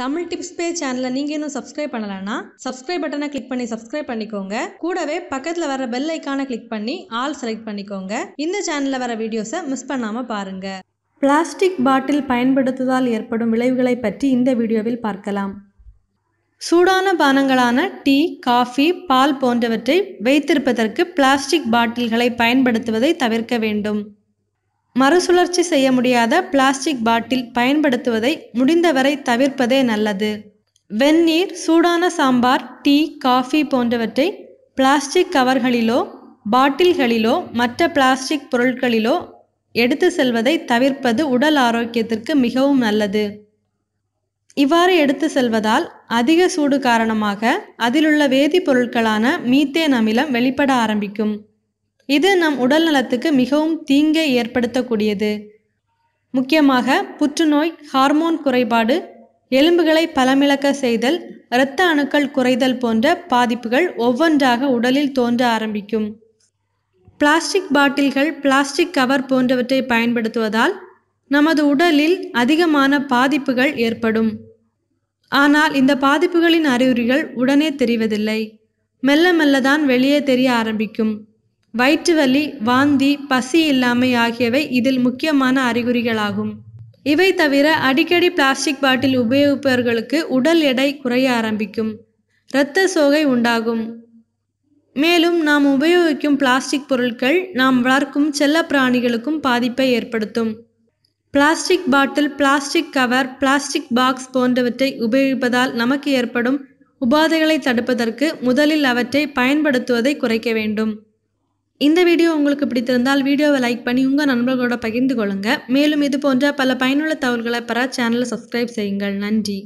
Tamil tips பே சேனலை நீங்கள் இன்னும் சப்ஸ்கிரைப் பண்ணலன்னா சப்ஸ்கிரைப் பட்டனை கிளிக் பண்ணி சப்ஸ்கிரைப் பண்ணிக்கோங்க கூடவே பக்கத்தில் வர பெல் ஐக்கான கிளிக் பண்ணி ஆல் செலக்ட் பண்ணிக்கோங்க இந்த சேனலில் வர வீடியோஸை மிஸ் பண்ணாமல் பாருங்கள் பிளாஸ்டிக் பாட்டில் பயன்படுத்துவதால் ஏற்படும் விளைவுகளை பற்றி இந்த வீடியோவில் பார்க்கலாம் சூடான பானங்களான டீ காஃபி பால் போன்றவற்றை வைத்திருப்பதற்கு பிளாஸ்டிக் பாட்டில்களை பயன்படுத்துவதை தவிர்க்க வேண்டும் மறுசுழற்சி செய்ய முடியாத பிளாஸ்டிக் பாட்டில் பயன்படுத்துவதை முடிந்தவரை தவிர்ப்பதே நல்லது வெந்நீர் சூடான சாம்பார் டீ காஃபி போன்றவற்றை பிளாஸ்டிக் கவர்களிலோ பாட்டில்களிலோ மற்ற பிளாஸ்டிக் பொருட்களிலோ எடுத்து செல்வதை தவிர்ப்பது உடல் ஆரோக்கியத்திற்கு மிகவும் நல்லது இவ்வாறு எடுத்து செல்வதால் அதிக சூடு காரணமாக அதிலுள்ள வேதிப்பொருட்களான மீத்தேன் அமிலம் வெளிப்பட ஆரம்பிக்கும் இது நம் உடல் நலத்துக்கு மிகவும் தீங்கை ஏற்படுத்தக்கூடியது முக்கியமாக புற்றுநோய் ஹார்மோன் குறைபாடு எலும்புகளை பலமிழக்க செய்தல் இரத்த அணுக்கள் குறைதல் போன்ற பாதிப்புகள் ஒவ்வொன்றாக உடலில் தோன்ற ஆரம்பிக்கும் பிளாஸ்டிக் பாட்டில்கள் பிளாஸ்டிக் கவர் போன்றவற்றை பயன்படுத்துவதால் நமது உடலில் அதிகமான பாதிப்புகள் ஏற்படும் ஆனால் இந்த பாதிப்புகளின் அறிகுறிகள் உடனே தெரிவதில்லை மெல்ல மெல்லதான் வெளியே தெரிய ஆரம்பிக்கும் வயிற்று வலி வாந்தி பசி இல்லாமை ஆகியவை இதில் முக்கியமான அறிகுறிகளாகும் இவை தவிர அடிக்கடி பிளாஸ்டிக் பாட்டில் உபயோகிப்பவர்களுக்கு உடல் எடை குறைய ஆரம்பிக்கும் இரத்த சோகை உண்டாகும் மேலும் நாம் உபயோகிக்கும் பிளாஸ்டிக் பொருட்கள் நாம் வளர்க்கும் செல்ல பிராணிகளுக்கும் பாதிப்பை ஏற்படுத்தும் plastic bottle plastic cover plastic box போன்றவற்றை உபயோகிப்பதால் நமக்கு ஏற்படும் உபாதைகளை தடுப்பதற்கு முதலில் அவற்றை பயன்படுத்துவதை குறைக்க வேண்டும் இந்த வீடியோ உங்களுக்கு பிடித்திருந்தால் வீடியோவை லைக் பண்ணி உங்கள் நண்பர்களோட பகிர்ந்து கொள்ளுங்கள் மேலும் இது போன்ற பல பயனுள்ள தகவல்களை பெற சேனலை சப்ஸ்கிரைப் செய்யுங்கள் நன்றி